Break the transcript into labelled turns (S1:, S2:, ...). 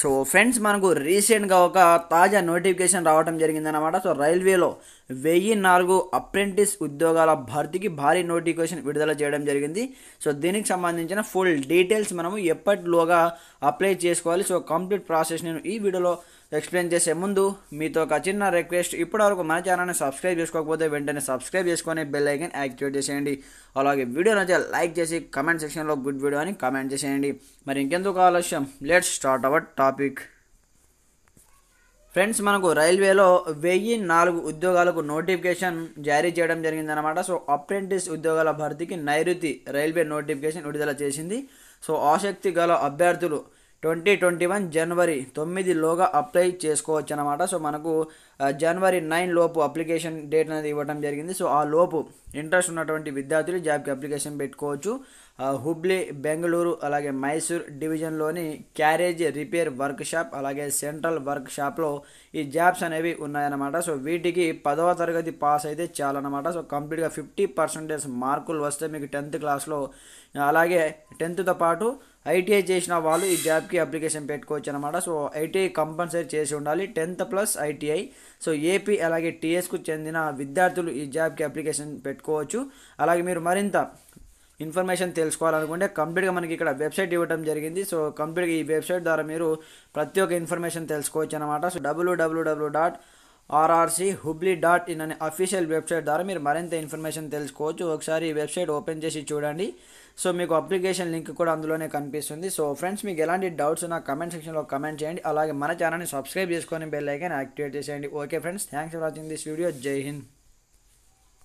S1: so friends మనకు రీసెంట్గా ఒక తాజా నోటిఫికేషన్ రావడం జరిగిందనమాట సో రైల్వేలో వెయ్యి నాలుగు అప్రెంటిస్ ఉద్యోగాల భర్తీకి భారీ నోటిఫికేషన్ విడుదల చేయడం జరిగింది సో దీనికి సంబంధించిన ఫుల్ డీటెయిల్స్ మనము ఎప్పటిలోగా అప్లై చేసుకోవాలి సో కంప్లీట్ ప్రాసెస్ నేను ఈ వీడియోలో ఎక్స్ప్లెయిన్ చేసే ముందు మీతో ఒక చిన్న రిక్వెస్ట్ ఇప్పటివరకు మన ఛానల్ని సబ్స్క్రైబ్ చేసుకోకపోతే వెంటనే సబ్స్క్రైబ్ చేసుకొని బెల్ ఐకన్ యాక్టివేట్ చేసేయండి అలాగే వీడియో నచ్చే లైక్ చేసి కమెంట్ సెక్షన్లో గుడ్ వీడియో అని కమెంట్ చేసేయండి మరి ఇంకెందుకు ఆలస్యం let's start our talk topic friends మనకు రైల్వేలో వెయ్యి నాలుగు ఉద్యోగాలకు నోటిఫికేషన్ జారీ చేయడం జరిగిందనమాట సో అప్రెంటిస్ ఉద్యోగాల భర్తీకి నైరుతి రైల్వే నోటిఫికేషన్ విడుదల చేసింది సో ఆసక్తి గల అభ్యర్థులు ట్వంటీ ట్వంటీ వన్ జనవరి తొమ్మిదిలోగా అప్లై చేసుకోవచ్చు అనమాట సో మనకు జనవరి నైన్ లోపు అప్లికేషన్ డేట్ అనేది ఇవ్వడం జరిగింది సో ఆ లోపు ఇంట్రెస్ట్ ఉన్నటువంటి విద్యార్థులు జాబ్కి అప్లికేషన్ పెట్టుకోవచ్చు హుబ్లీ బెంగళూరు అలాగే మైసూర్ డివిజన్లోని క్యారేజ్ రిపేర్ వర్క్ షాప్ అలాగే సెంట్రల్ వర్క్ షాప్లో ఈ జాబ్స్ అనేవి ఉన్నాయన్నమాట సో వీటికి పదవ తరగతి పాస్ అయితే చాలన్నమాట సో కంప్లీట్గా ఫిఫ్టీ పర్సెంటేజ్ మార్కులు వస్తే మీకు టెన్త్ క్లాస్లో అలాగే టెన్త్తో పాటు ఐటీఐ చేసిన వాళ్ళు ఈ జాబ్కి అప్లికేషన్ పెట్టుకోవచ్చు అనమాట సో ఐటీఐ కంపల్సరీ చేసి ఉండాలి tenth plus ITI so AP అలాగే టీఎస్కు చెందిన విద్యార్థులు ఈ జాబ్కి అప్లికేషన్ పెట్టుకోవచ్చు అలాగే మీరు మరింత ఇన్ఫర్మేషన్ తెలుసుకోవాలనుకుంటే కంప్లీట్గా మనకి ఇక్కడ వెబ్సైట్ ఇవ్వడం జరిగింది సో కంప్లీట్గా ఈ వెబ్సైట్ ద్వారా మీరు ప్రతి ఒక్క ఇన్ఫర్మేషన్ తెలుసుకోవచ్చు అనమాట సో డబ్ల్యూడబ్ల్యూడబ్ల్యూ dot RRC Hubli dot in అనే అఫీషియల్ వెబ్సైట్ ద్వారా మీరు మరింత ఇన్ఫర్మేషన్ తెలుసుకోవచ్చు ఒకసారి ఈ వెబ్సైట్ ఓపెన్ చేసి చూడండి సో మీకు అప్లికేషన్ లింక్ కూడా అందులోనే కనిపిస్తుంది సో ఫ్రెండ్స్ మీకు ఎలాంటి డౌట్స్ ఉన్నా కమెంట్ సెక్షన్లో కమెంట్ చేయండి అలాగే మన ఛానల్ని సబ్స్క్రైబ్ చేసుకొని బెల్ ఐకన్ యాక్టివేట్ చేసేయండి okay friends thanks for watching this video జై హింద్